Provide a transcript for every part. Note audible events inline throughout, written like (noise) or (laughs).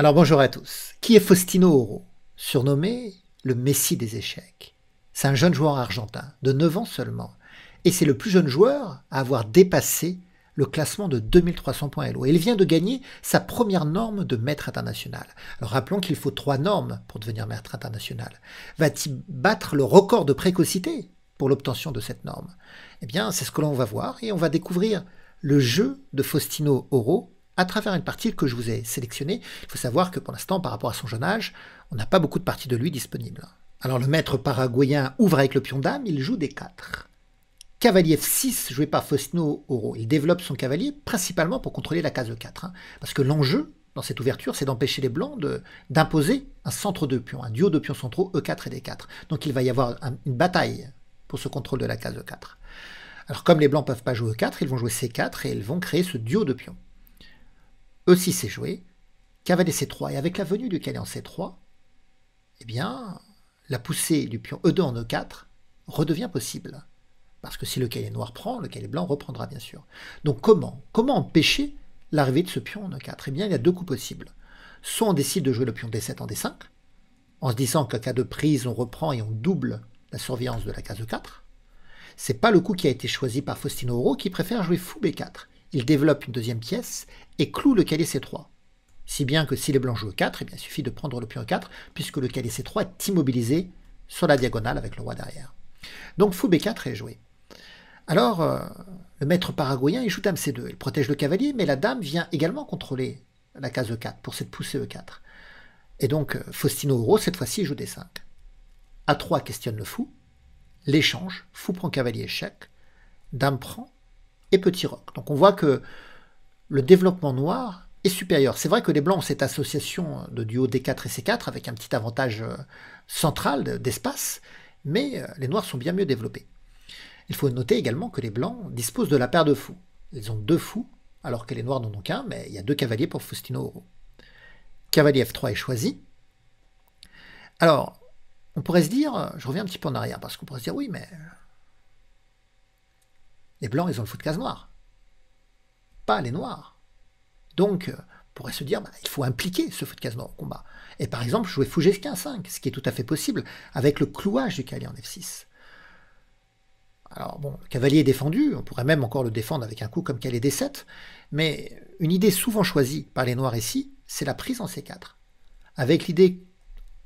Alors bonjour à tous. Qui est Faustino Oro Surnommé le Messi des échecs. C'est un jeune joueur argentin, de 9 ans seulement. Et c'est le plus jeune joueur à avoir dépassé le classement de 2300 points Elo. Et il vient de gagner sa première norme de maître international. rappelons qu'il faut trois normes pour devenir maître international. Va-t-il battre le record de précocité pour l'obtention de cette norme Eh bien, c'est ce que l'on va voir et on va découvrir le jeu de Faustino Oro à travers une partie que je vous ai sélectionnée. Il faut savoir que pour l'instant, par rapport à son jeune âge, on n'a pas beaucoup de parties de lui disponibles. Alors le maître paraguayen ouvre avec le pion dame, il joue des 4. Cavalier F6 joué par Faustino Oro. Il développe son cavalier principalement pour contrôler la case e 4. Hein. parce que l'enjeu dans cette ouverture, c'est d'empêcher les blancs d'imposer un centre de pions, un duo de pions centraux E4 et D4. Donc il va y avoir une bataille pour ce contrôle de la case E4. Alors comme les blancs ne peuvent pas jouer E4, ils vont jouer C4 et ils vont créer ce duo de pions. E6 est joué, cavalier C3, et avec la venue du cavalier en C3, eh bien, la poussée du pion E2 en E4 redevient possible. Parce que si le cahier noir prend, le cavalier blanc reprendra bien sûr. Donc comment Comment empêcher l'arrivée de ce pion en E4 Eh bien, il y a deux coups possibles. Soit on décide de jouer le pion D7 en D5, en se disant qu'à cas de prise, on reprend et on double la surveillance de la case E4. Ce n'est pas le coup qui a été choisi par Faustino Oro qui préfère jouer fou B4 il développe une deuxième pièce et cloue le c E3. Si bien que si les blancs jouent E4, eh il suffit de prendre le pion E4, puisque le c E3 est immobilisé sur la diagonale avec le roi derrière. Donc fou B4 est joué. Alors, euh, le maître paraguayen, il joue dame C2. Il protège le cavalier, mais la dame vient également contrôler la case E4 pour cette poussée E4. Et donc, euh, Faustino Oro, cette fois-ci, joue D5. A3 questionne le fou. L'échange, fou prend cavalier échec. Dame prend, et Petit Rock. Donc on voit que le développement noir est supérieur. C'est vrai que les Blancs ont cette association de duo D4 et C4 avec un petit avantage euh, central d'espace, mais euh, les Noirs sont bien mieux développés. Il faut noter également que les Blancs disposent de la paire de fous. Ils ont deux fous, alors que les Noirs n'en ont qu'un, mais il y a deux cavaliers pour Faustino Oro. Cavalier F3 est choisi. Alors, on pourrait se dire, euh, je reviens un petit peu en arrière, parce qu'on pourrait se dire, oui, mais les blancs, ils ont le foot case noire. Pas les noirs. Donc, euh, on pourrait se dire, bah, il faut impliquer ce foot case noir au combat. Et par exemple, jouer fou g 5 ce qui est tout à fait possible, avec le clouage du cavalier en F6. Alors bon, le cavalier est défendu, on pourrait même encore le défendre avec un coup comme est D7, mais une idée souvent choisie par les noirs ici, c'est la prise en C4. Avec l'idée,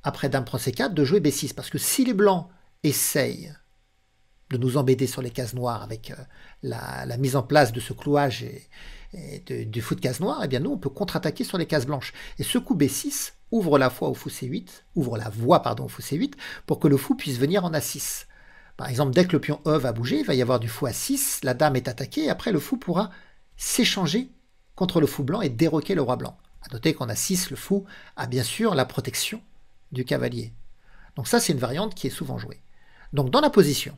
après dame prend C4, de jouer B6, parce que si les blancs essayent de nous embêter sur les cases noires avec euh, la, mise en place de ce clouage et, du fou de case noire, et eh bien nous, on peut contre-attaquer sur les cases blanches. Et ce coup B6 ouvre la voie au fou C8, ouvre la voie, pardon, au fou C8, pour que le fou puisse venir en A6. Par exemple, dès que le pion E va bouger, il va y avoir du fou A6, la dame est attaquée, et après le fou pourra s'échanger contre le fou blanc et déroquer le roi blanc. À noter qu'en A6, le fou a bien sûr la protection du cavalier. Donc ça, c'est une variante qui est souvent jouée. Donc dans la position,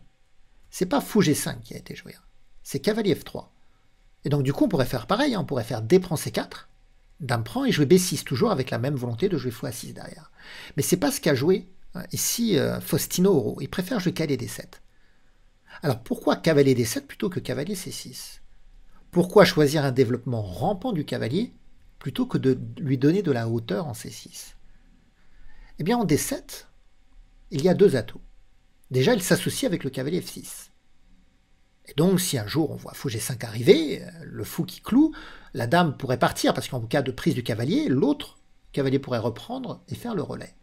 c'est pas fou G5 qui a été joué, hein. c'est cavalier F3. Et donc du coup, on pourrait faire pareil, hein. on pourrait faire D prend C4, Dame prend et jouer B6, toujours avec la même volonté de jouer fou 6 derrière. Mais c'est pas ce qu'a joué hein, ici euh, Faustino Oro, il préfère jouer cavalier D7. Alors pourquoi cavalier D7 plutôt que cavalier C6 Pourquoi choisir un développement rampant du cavalier plutôt que de lui donner de la hauteur en C6 Eh bien en D7, il y a deux atouts déjà il s'associe avec le cavalier F6. Et donc, si un jour on voit fou G5 arriver, euh, le fou qui cloue, la dame pourrait partir, parce qu'en cas de prise du cavalier, l'autre cavalier pourrait reprendre et faire le relais.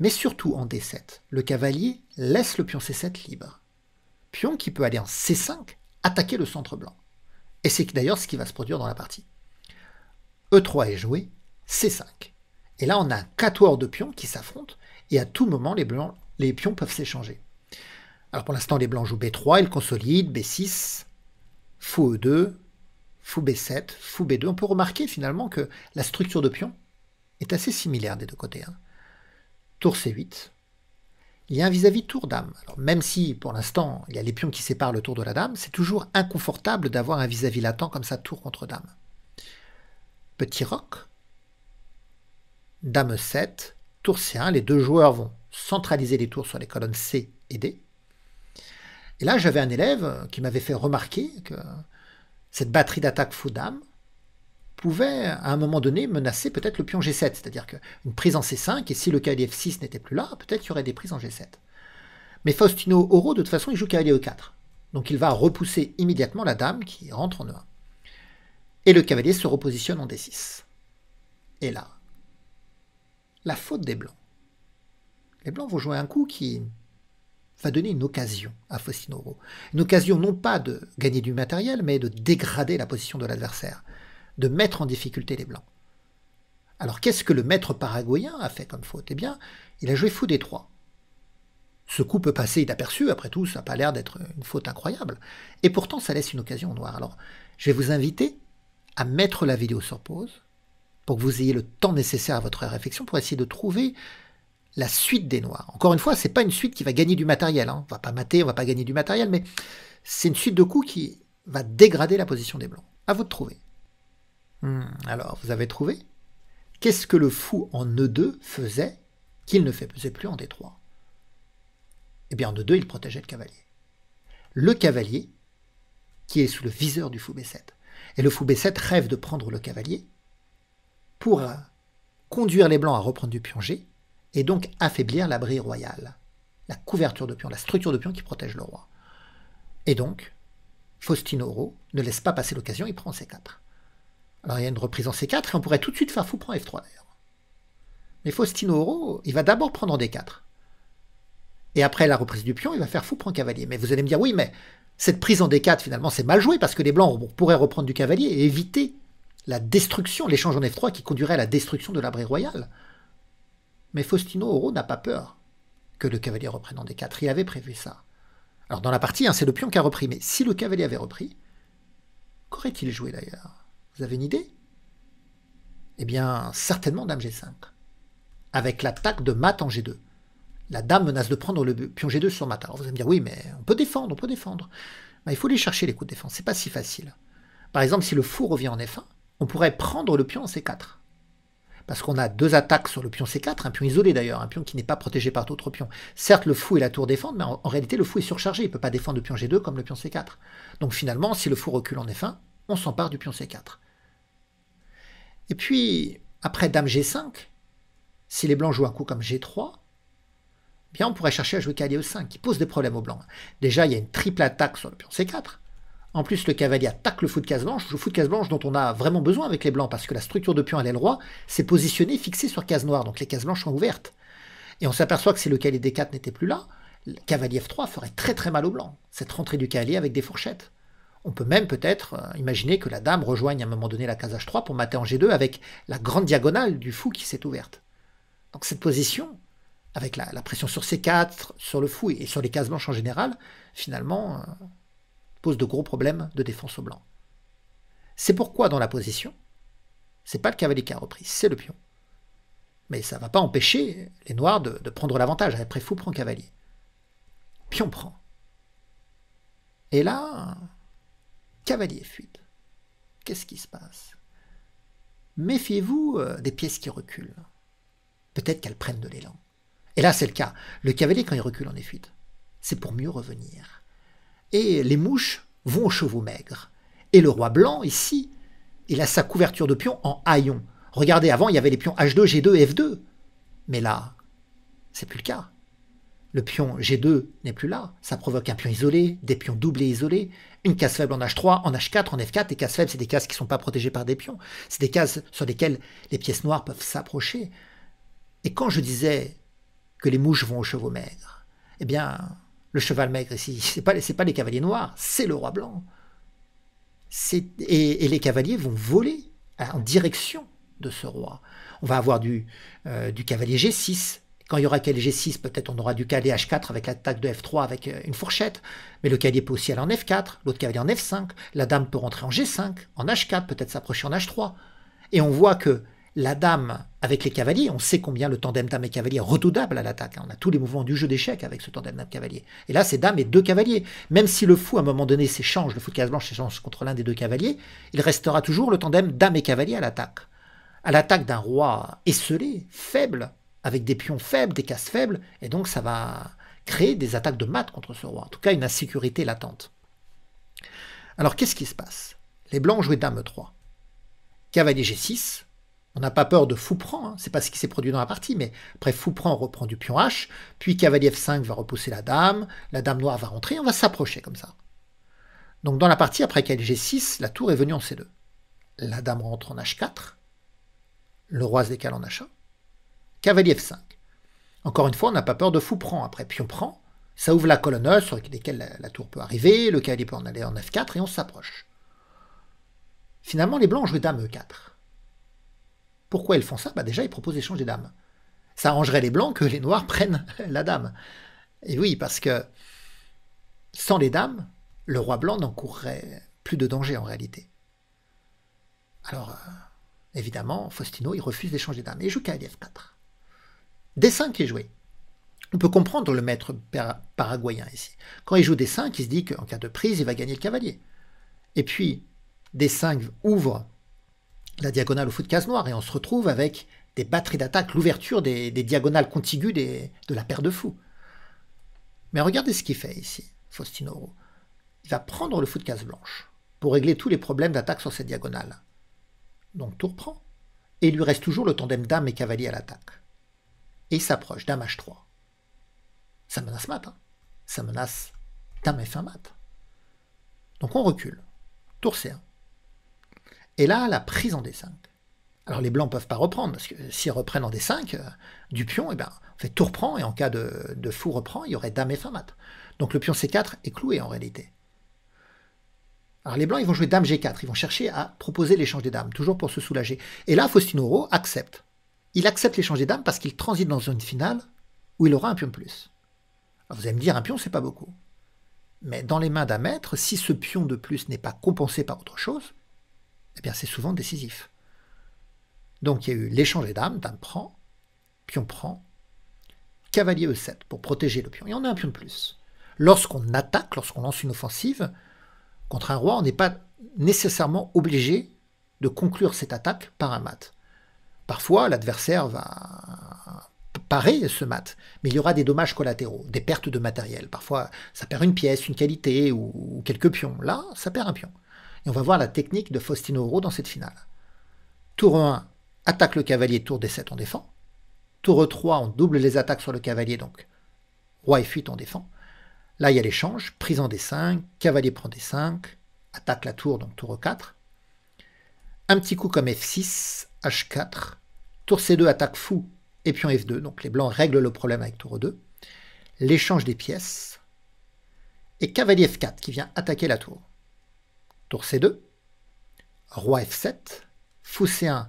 Mais surtout en D7, le cavalier laisse le pion C7 libre. Pion qui peut aller en C5, attaquer le centre blanc. Et c'est d'ailleurs ce qui va se produire dans la partie. E3 est joué, C5. Et là, on a un 4-4 de pions qui s'affrontent, et à tout moment, les blancs les pions peuvent s'échanger. Alors pour l'instant, les blancs jouent B3, ils consolident, B6, fou E2, fou B7, fou B2. On peut remarquer finalement que la structure de pions est assez similaire des deux côtés. Hein. Tour C8. Il y a un vis-à-vis tour dame. même si pour l'instant il y a les pions qui séparent le tour de la dame, c'est toujours inconfortable d'avoir un vis-à-vis latent comme ça, tour contre dame. Petit roc. Dame 7, tour C1, les deux joueurs vont centraliser les tours sur les colonnes C et D. Et là, j'avais un élève qui m'avait fait remarquer que cette batterie d'attaque dame pouvait, à un moment donné, menacer peut-être le pion G7. C'est-à-dire qu'une prise en C5, et si le cavalier F6 n'était plus là, peut-être qu'il y aurait des prises en G7. Mais Faustino Oro, de toute façon, il joue cavalier E4. Donc il va repousser immédiatement la dame qui rentre en E1. Et le cavalier se repositionne en D6. Et là, la faute des blancs les Blancs vont jouer un coup qui va donner une occasion à Fossinoro. Une occasion non pas de gagner du matériel, mais de dégrader la position de l'adversaire, de mettre en difficulté les Blancs. Alors qu'est-ce que le maître paraguayen a fait comme faute Eh bien, il a joué fou des trois. Ce coup peut passer inaperçu, après tout, ça n'a pas l'air d'être une faute incroyable. Et pourtant, ça laisse une occasion au noir. Alors, je vais vous inviter à mettre la vidéo sur pause pour que vous ayez le temps nécessaire à votre réflexion pour essayer de trouver la suite des Noirs. Encore une fois, c'est pas une suite qui va gagner du matériel. On hein. On va pas mater, on va pas gagner du matériel, mais c'est une suite de coups qui va dégrader la position des Blancs. À vous de trouver. Hmm, alors, vous avez trouvé Qu'est-ce que le fou en E2 faisait qu'il ne faisait plus en D3 Eh bien, en E2, il protégeait le cavalier. Le cavalier qui est sous le viseur du fou B7. Et le fou B7 rêve de prendre le cavalier pour conduire les Blancs à reprendre du pion et donc affaiblir l'abri royal, la couverture de pion, la structure de pion qui protège le roi. Et donc, Faustinoro ne laisse pas passer l'occasion, il prend C4. Alors il y a une reprise en C4 et on pourrait tout de suite faire fou prend F3 d'ailleurs. Mais Faustinoro, il va d'abord prendre en D4. Et après la reprise du pion, il va faire fou prend cavalier. Mais vous allez me dire, oui, mais cette prise en D4, finalement, c'est mal joué parce que les blancs pourraient reprendre du cavalier et éviter la destruction, l'échange en F3 qui conduirait à la destruction de l'abri royal. Mais Faustino Oro n'a pas peur que le cavalier reprenne en D4. Il avait prévu ça. Alors dans la partie, hein, c'est le pion qui a repris. Mais si le cavalier avait repris, qu'aurait-il joué d'ailleurs Vous avez une idée Eh bien, certainement dame G5. Avec l'attaque de mat en G2. La dame menace de prendre le pion G2 sur mat. Alors vous allez me dire, oui, mais on peut défendre, on peut défendre. Mais il faut les chercher les coups de défense. C'est pas si facile. Par exemple, si le fou revient en F1, on pourrait prendre le pion en C4 parce qu'on a deux attaques sur le pion C4, un pion isolé d'ailleurs, un pion qui n'est pas protégé par d'autres pions. Certes, le fou et la tour défendent, mais en, réalité, le fou est surchargé, il ne peut pas défendre le pion G2 comme le pion C4. Donc finalement, si le fou recule en F1, on s'empare du pion C4. Et puis, après dame G5, si les blancs jouent un coup comme G3, eh bien on pourrait chercher à jouer cavalier E5, qui pose des problèmes aux blancs. Déjà, il y a une triple attaque sur le pion C4, en plus, le cavalier attaque le fou de case blanche, le fou de case blanche dont on a vraiment besoin avec les blancs, parce que la structure de pion à l'aile roi s'est positionnée fixée sur case noire, donc les cases blanches sont ouvertes. Et on s'aperçoit que si le cavalier D4 n'était plus là, le cavalier F3 ferait très très mal aux blancs, cette rentrée du cavalier avec des fourchettes. On peut même peut-être euh, imaginer que la dame rejoigne à un moment donné la case H3 pour mater en G2 avec la grande diagonale du fou qui s'est ouverte. Donc cette position, avec la, la, pression sur C4, sur le fou et sur les cases blanches en général, finalement, euh, pose de gros problèmes de défense aux blancs. C'est pourquoi dans la position, c'est pas le cavalier qui a repris, c'est le pion. Mais ça va pas empêcher les noirs de, prendre l'avantage. Après fou prend cavalier. Pion prend. Et là, cavalier fuite. Qu'est-ce qui se passe Méfiez-vous euh, des pièces qui reculent. Peut-être qu'elles prennent de l'élan. Et là, c'est le cas. Le cavalier, quand il recule en est fuite, c'est pour mieux revenir et les mouches vont aux chevaux maigres. Et le roi blanc, ici, il a sa couverture de pions en haillons. Regardez, avant, il y avait les pions H2, G2, F2. Mais là, c'est plus le cas. Le pion G2 n'est plus là. Ça provoque un pion isolé, des pions doublés isolés, une case faible en H3, en H4, en F4. Les cases faibles, c'est des cases qui ne sont pas protégées par des pions. C'est des cases sur lesquelles les pièces noires peuvent s'approcher. Et quand je disais que les mouches vont aux chevaux maigres, eh bien, le cheval maigre ici. Ce n'est pas, les cavaliers noirs, c'est le roi blanc. Et, et, les cavaliers vont voler hein, en direction de ce roi. On va avoir du, euh, cavalier G6. Quand il y aura cavalier G6, peut-être on aura du cavalier H4 avec l'attaque de F3 avec euh, une fourchette. Mais le cavalier peut aussi aller en F4, l'autre cavalier en F5. La dame peut rentrer en G5, en H4, peut-être s'approcher en H3. Et on voit que la dame avec les cavaliers, on sait combien le tandem dame et cavalier est redoutable à l'attaque. Hein. On a tous les mouvements du jeu d'échecs avec ce tandem dame cavalier. Et là, c'est dame et deux cavaliers. Même si le fou, à un moment donné, s'échange, le fou de blanche s'échange contre l'un des deux cavaliers, il restera toujours le tandem dame et cavalier à l'attaque. À l'attaque d'un roi esselé, faible, avec des pions faibles, des cases faibles, et donc ça va créer des attaques de maths contre ce roi. En tout cas, une insécurité latente. Alors, qu'est-ce qui se passe Les blancs jouent dame 3. Cavalier G6, on n'a pas peur de fou-prend, hein. c'est pas ce qui s'est produit dans la partie, mais après fou-prend, on reprend du pion H, puis cavalier F5 va repousser la dame, la dame noire va rentrer, on va s'approcher comme ça. Donc dans la partie, après qu'elle G6, la tour est venue en C2. La dame rentre en H4, le roi se décale en H1, cavalier F5. Encore une fois, on n'a pas peur de fou-prend. après pion prend, ça ouvre la colonne e sur laquelle la, tour peut arriver, le cavalier peut en aller en F4 et on s'approche. Finalement, les blancs jouent dame E4. Pourquoi ils font ça bah, Déjà, ils proposent l'échange des dames. Ça arrangerait les blancs que les noirs (laughs) prennent la dame. Et oui, parce que sans les dames, le roi blanc n'encourrait plus de danger en réalité. Alors, euh, évidemment, Faustino, il refuse d'échanger dames. Il joue Kf 4 D5 est joué. On peut comprendre le maître paraguayen ici. Quand il joue D5, il se dit qu'en cas de prise, il va gagner le cavalier. Et puis, D5 ouvre la diagonale au foot de case noire, et on se retrouve avec des batteries d'attaque, l'ouverture des, diagonales contiguës de la paire de fous. Mais regardez ce qu'il fait ici, Faustinoro. Il va prendre le foot de case blanche pour régler tous les problèmes d'attaque sur cette diagonale. Donc tour prend. Et il lui reste toujours le tandem dame et cavalier à l'attaque. Et il s'approche, dame h3. Ça menace mat. Hein. Ça menace dame f1 mat. Donc on recule. Tour c1. Et là, la prise en D5. Alors les blancs peuvent pas reprendre, parce que s'ils reprennent en D5, du pion, fait, tout reprend, et en cas de, fou reprend, il y aurait dame et fin mat. Donc le pion C4 est cloué en réalité. Alors les blancs, ils vont jouer dame G4, ils vont chercher à proposer l'échange des dames, toujours pour se soulager. Et là, Faustinoro accepte. Il accepte l'échange des dames parce qu'il transite dans une finale où il aura un pion de plus. Alors vous allez me dire, un pion, c'est pas beaucoup. Mais dans les mains d'un maître, si ce pion de plus n'est pas compensé par autre chose, eh bien c'est souvent décisif. Donc il y a eu l'échange des dames, dame prend, pion prend, cavalier E7 pour protéger le pion. Il y en a un pion de plus. Lorsqu'on attaque, lorsqu'on lance une offensive contre un roi, on n'est pas nécessairement obligé de conclure cette attaque par un mat. Parfois, l'adversaire va parer ce mat, mais il y aura des dommages collatéraux, des pertes de matériel. Parfois, ça perd une pièce, une qualité ou quelques pions. Là, ça perd un pion. Et on va voir la technique de Faustino Oro dans cette finale. Tour 1, attaque le cavalier, tour D7, on défend. Tour 3, on double les attaques sur le cavalier, donc roi et 8 on défend. Là, il y a l'échange, prise en D5, cavalier prend D5, attaque la tour, donc tour 4. Un petit coup comme F6, H4, tour C2, attaque fou, et pion F2, donc les blancs règlent le problème avec tour 2. L'échange des pièces, et cavalier F4 qui vient attaquer la tour. C2. Roi F7. Fou C1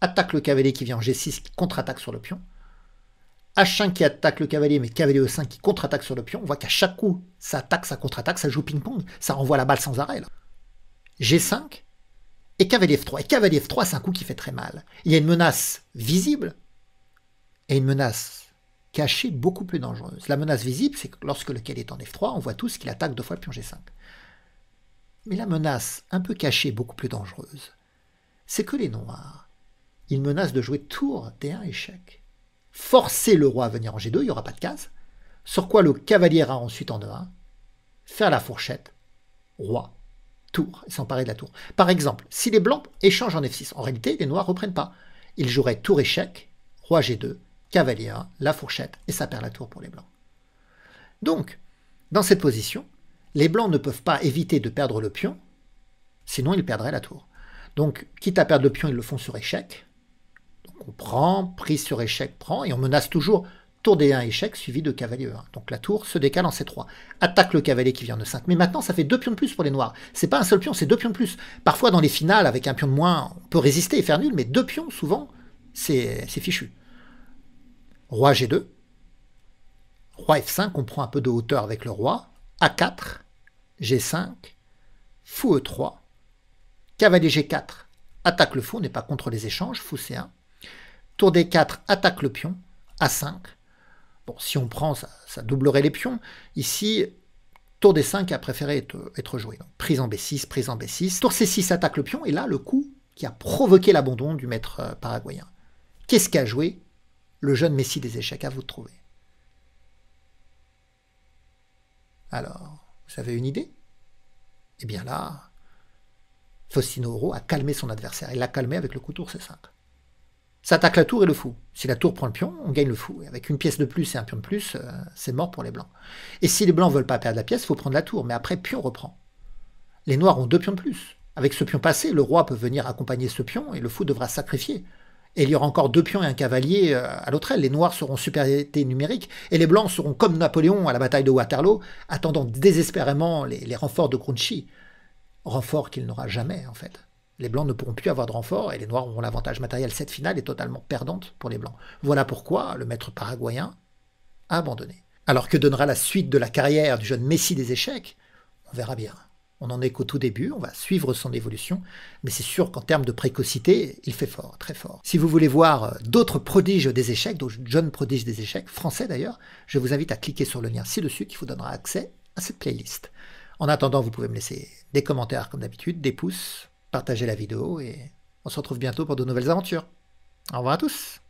attaque le cavalier qui vient en G6 qui contre-attaque sur le pion. H1 qui attaque le cavalier, mais cavalier E5 qui contre-attaque sur le pion. On voit qu'à chaque coup, ça attaque, ça contre-attaque, ça joue ping-pong, ça renvoie la balle sans arrêt. G5 et cavalier F3. Et cavalier F3, c'est un coup qui fait très mal. Il y a une menace visible et une menace cachée beaucoup plus dangereuse. La menace visible, c'est que lorsque le cavalier est en F3, on voit tous qu'il attaque deux fois le pion G5. Mais la menace, un peu cachée, beaucoup plus dangereuse, c'est que les Noirs, ils menacent de jouer tour, d 1 échec. Forcer le roi à venir en G2, il n'y aura pas de case. Sur quoi le cavalier a ensuite en E1, faire la fourchette, roi, tour, s'emparer de la tour. Par exemple, si les blancs échangent en F6, en réalité, les noirs reprennent pas. Ils joueraient tour échec, roi G2, cavalier 1, la fourchette, et ça perd la tour pour les blancs. Donc, dans cette position, les blancs ne peuvent pas éviter de perdre le pion, sinon ils perdraient la tour. Donc, quitte à perdre le pion, ils le font sur échec. Donc on prend, prise sur échec, prend, et on menace toujours tour D1 échec suivi de cavalier 1. Donc la tour se décale en C3, attaque le cavalier qui vient de 5. Mais maintenant, ça fait deux pions de plus pour les noirs. C'est pas un seul pion, c'est deux pions de plus. Parfois, dans les finales, avec un pion de moins, on peut résister et faire nul, mais deux pions, souvent, c'est fichu. Roi G2. Roi F5, on prend un peu de hauteur avec le roi. A4. G5, fou E3, cavalier G4, attaque le fou, on n'est pas contre les échanges, fou C1, tour D4, attaque le pion, A5. Bon, si on prend, ça, doublerait les pions. Ici, tour D5 a préféré être, joué. prise en B6, prise en B6. Tour C6 attaque le pion, et là, le coup qui a provoqué l'abandon du maître euh, paraguayen. Qu'est-ce qu'a joué le jeune messie des échecs À vous de trouver. Alors, vous avez une idée Eh bien là, Faustino Oro a calmé son adversaire. Il l'a calmé avec le coup tour C5. S'attaque la tour et le fou. Si la tour prend le pion, on gagne le fou. avec une pièce de plus et un pion de plus, euh, c'est mort pour les blancs. Et si les blancs veulent pas perdre la pièce, il faut prendre la tour. Mais après, pion reprend. Les noirs ont deux pions de plus. Avec ce pion passé, le roi peut venir accompagner ce pion et le fou devra sacrifier et il y aura encore deux pions et un cavalier euh, à l'autre elle. Les Noirs seront supériorité numérique et les Blancs seront comme Napoléon à la bataille de Waterloo, attendant désespérément les, renforts de Crunchy Renforts qu'il n'aura jamais, en fait. Les Blancs ne pourront plus avoir de renforts et les Noirs auront l'avantage matériel. Cette finale est totalement perdante pour les Blancs. Voilà pourquoi le maître paraguayen a abandonné. Alors que donnera la suite de la carrière du jeune messie des échecs On verra bien. On n'en est qu'au tout début, on va suivre son évolution, mais c'est sûr qu'en termes de précocité, il fait fort, très fort. Si vous voulez voir euh, d'autres prodiges des échecs, d'autres jeunes prodiges des échecs, français d'ailleurs, je vous invite à cliquer sur le lien ci-dessus qui vous donnera accès à cette playlist. En attendant, vous pouvez me laisser des commentaires comme d'habitude, des pouces, partager la vidéo et on se retrouve bientôt pour de nouvelles aventures. Au revoir à tous